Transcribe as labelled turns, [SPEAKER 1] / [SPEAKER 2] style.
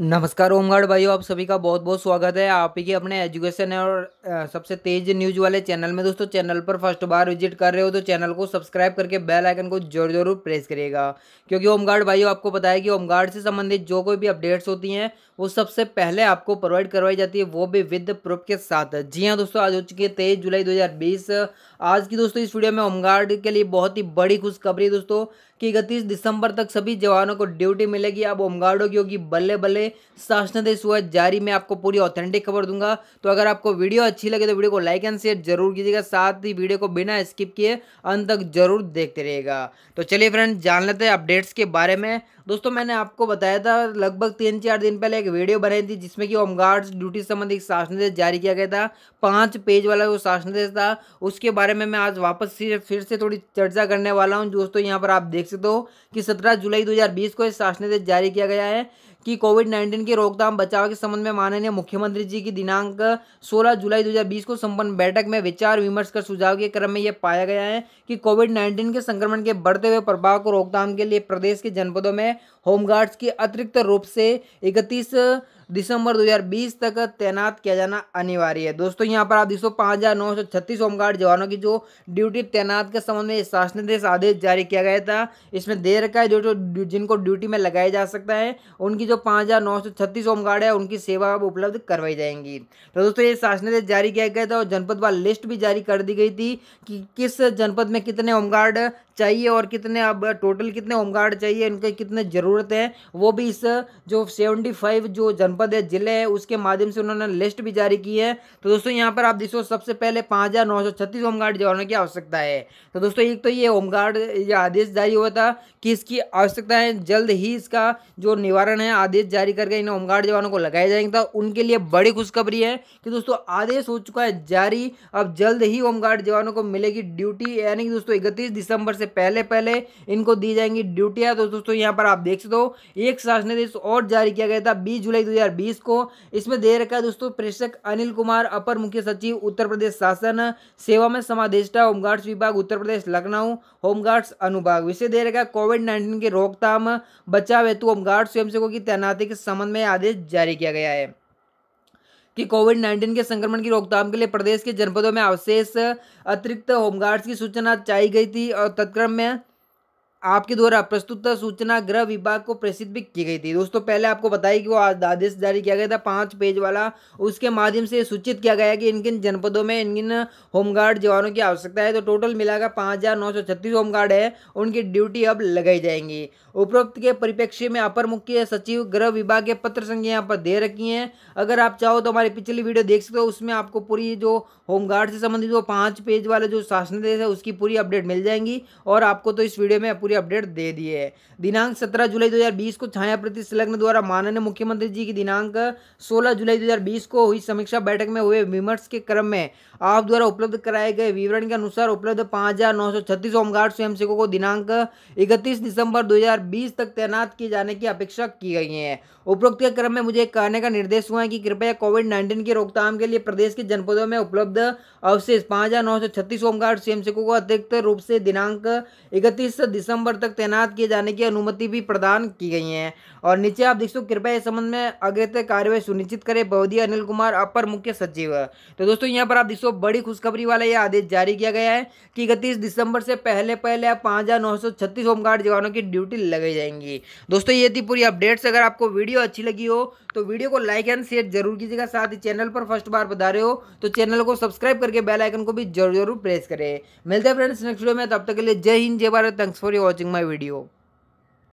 [SPEAKER 1] नमस्कार होम भाइयों आप सभी का बहुत बहुत स्वागत है आप ही के अपने एजुकेशन और सबसे तेज न्यूज वाले चैनल में दोस्तों चैनल पर फर्स्ट बार विजिट कर रहे हो तो चैनल को सब्सक्राइब करके बेल आइकन को जरूर जरूर प्रेस करिएगा क्योंकि होम भाइयों आपको बताया कि होम से संबंधित जो कोई भी अपडेट्स होती हैं वो सबसे पहले आपको प्रोवाइड करवाई जाती है वो भी विद प्रूफ के साथ जी हाँ दोस्तों आज हो चुकी है तेईस जुलाई दो आज की दोस्तों इस वीडियो में होमगार्ड के लिए बहुत ही बड़ी खुशखबरी दोस्तों कि इकतीस दिसंबर तक सभी जवानों को ड्यूटी मिलेगी अब होमगार्डों की होगी बल्ले बल्ले शासनादेश हुआ जारी में आपको पूरी ऑथेंटिक खबर दूंगा तो अगर आपको वीडियो अच्छी लगे तो वीडियो को लाइक एंड शेयर जरूर कीजिएगा साथ ही वीडियो को बिना स्किप किए अंत तक जरूर देखते रहेगा तो चलिए फ्रेंड जान लेते हैं अपडेट्स के बारे में दोस्तों मैंने आपको बताया था लगभग तीन चार दिन पहले एक वीडियो बनाई थी जिसमें कि होमगार्ड्स ड्यूटी संबंधी शासन आदेश जारी किया गया था पाँच पेज वाला वो शासनादेश था उसके बारे में मैं आज वापस फिर से थोड़ी चर्चा करने वाला हूँ दोस्तों यहाँ पर आप देख सकते हो कि सत्रह जुलाई दो को यह शासनादेश जारी किया गया है कि कोविड नाइन्टीन के रोकथाम बचाव के संबंध में माननीय मुख्यमंत्री जी की दिनांक 16 जुलाई 2020 को संपन्न बैठक में विचार विमर्श कर सुझाव के क्रम में यह पाया गया है कि कोविड नाइन्टीन के संक्रमण के बढ़ते हुए प्रभाव को रोकथाम के लिए प्रदेश के जनपदों में होमगार्ड्स की अतिरिक्त रूप से इकतीस दिसंबर 2020 तक तैनात किया जाना अनिवार्य है दोस्तों यहाँ पर आप देखो पाँच हज़ार नौ सौ छत्तीस होमगार्ड जवानों की जो ड्यूटी तैनात के संबंध में देश आदेश जारी किया गया था इसमें देर का जो जो जिनको ड्यूटी में लगाया जा सकता है उनकी जो पाँच हज़ार नौ सौ छत्तीस होमगार्ड है उनकी सेवा उपलब्ध करवाई जाएंगी तो दोस्तों ये शासन देश जारी किया गया था और जनपद वाल लिस्ट भी जारी कर दी गई थी कि किस जनपद में कितने होमगार्ड चाहिए और कितने अब टोटल कितने होमगार्ड चाहिए उनके कितने ज़रूरत है वो भी इस जो सेवेंटी फाइव जो जनपद है ज़िले है उसके माध्यम से उन्होंने लिस्ट भी जारी की है तो दोस्तों यहाँ पर आप देखो सबसे पहले पाँच हज़ार नौ सौ छत्तीस होमगार्ड जवानों की आवश्यकता है तो दोस्तों एक तो ये होमगार्ड ये आदेश जारी हुआ था कि इसकी आवश्यकता है जल्द ही इसका जो निवारण है आदेश जारी करके इन होमगार्ड जवानों को लगाया तो उनके लिए बड़ी खुशखबरी है कि दोस्तों आदेश हो चुका है जारी अब जल्द ही होमगार्ड जवानों को मिलेगी ड्यूटी यानी कि दोस्तों इकतीस दिसंबर से से पहले पहले इनको दी जाएंगी ड्यूटियाँ तो दोस्तों यहाँ पर आप देख सकते हो एक शासनादेश और जारी किया गया था बीस जुलाई दो को इसमें दे रखा है दोस्तों प्रेषक अनिल कुमार अपर मुख्य सचिव उत्तर प्रदेश शासन सेवा में समादेष्टा होमगार्ड्स विभाग उत्तर प्रदेश लखनऊ होमगार्ड्स अनुभाग विषय दे रखा कोविड नाइन्टीन के रोकथाम बचाव हेतु होमगार्ड स्वयंसेवकों की तैनाती के संबंध में आदेश जारी किया गया है कि कोविड नाइन्टीन के संक्रमण की रोकथाम के लिए प्रदेश के जनपदों में अवशेष अतिरिक्त होमगार्ड्स की सूचना चाही गई थी और तत्क्रम में आपके द्वारा प्रस्तुत सूचना गृह विभाग को प्रेषित भी की गई थी दोस्तों पहले आपको बताया कि वो आदेश जारी किया गया था पांच पेज वाला उसके माध्यम से सूचित किया गया कि इन किन जनपदों में इन किन होमगार्ड जवानों की आवश्यकता है तो टोटल मिलाकर पाँच हज़ार नौ सौ छत्तीस होमगार्ड है उनकी ड्यूटी अब लगाई जाएंगी उपरोक्त के परिप्रेक्ष्य में अपर मुख्य सचिव गृह विभाग के पत्र संख्या यहाँ पर दे रखी है अगर आप चाहो तो हमारी पिछली वीडियो देख सकते हो उसमें आपको पूरी जो होमगार्ड से संबंधित वो पाँच पेज वाला जो देश है उसकी पूरी अपडेट मिल जाएंगी और आपको तो इस वीडियो में पूरी जरूरी अपडेट दे दिए है दिनांक 17 जुलाई 2020 को छाया प्रति संलग्न द्वारा माननीय मुख्यमंत्री जी की दिनांक 16 जुलाई 2020 को हुई समीक्षा बैठक में हुए विमर्श के क्रम में आप द्वारा उपलब्ध कराए गए विवरण के अनुसार उपलब्ध पाँच हजार नौ सौ छत्तीस होमगार्ड स्वयंसेवकों को दिनांक इकतीस दिसंबर दो हजार बीस तक तैनात किए जाने की अपेक्षा की गई है उपरोक्त के क्रम में मुझे कहने का निर्देश हुआ है कि कृपया कोविड नाइन्टीन की रोकथाम के लिए प्रदेश के जनपदों में उपलब्ध अवशेष पाँच हजार नौ सौ छत्तीस होमगार्ड स्वयंसेवकों को अतिरिक्त रूप से दिनांक इकतीस दिसंबर नवंबर तक तैनात किए जाने की अनुमति भी प्रदान की गई है और नीचे आप देख सो कृपया इस संबंध में अग्रत कार्यवाही सुनिश्चित करें बहुदी अनिल कुमार अपर मुख्य सचिव तो दोस्तों यहाँ पर आप देख सो बड़ी खुशखबरी वाला यह आदेश जारी किया गया है कि इकतीस दिसंबर से पहले पहले आप पाँच होमगार्ड जवानों की ड्यूटी लगाई जाएंगी दोस्तों ये थी पूरी अपडेट्स अगर आपको वीडियो अच्छी लगी हो तो वीडियो को लाइक एंड शेयर जरूर कीजिएगा साथ ही चैनल पर फर्स्ट बार बता रहे हो तो चैनल को सब्सक्राइब करके बेल आइकन को भी जरूर जरूर प्रेस करें मिलते हैं फ्रेंड्स नेक्स्ट वीडियो में तब तक के लिए जय हिंद जय Bharat thanks for your watching my video.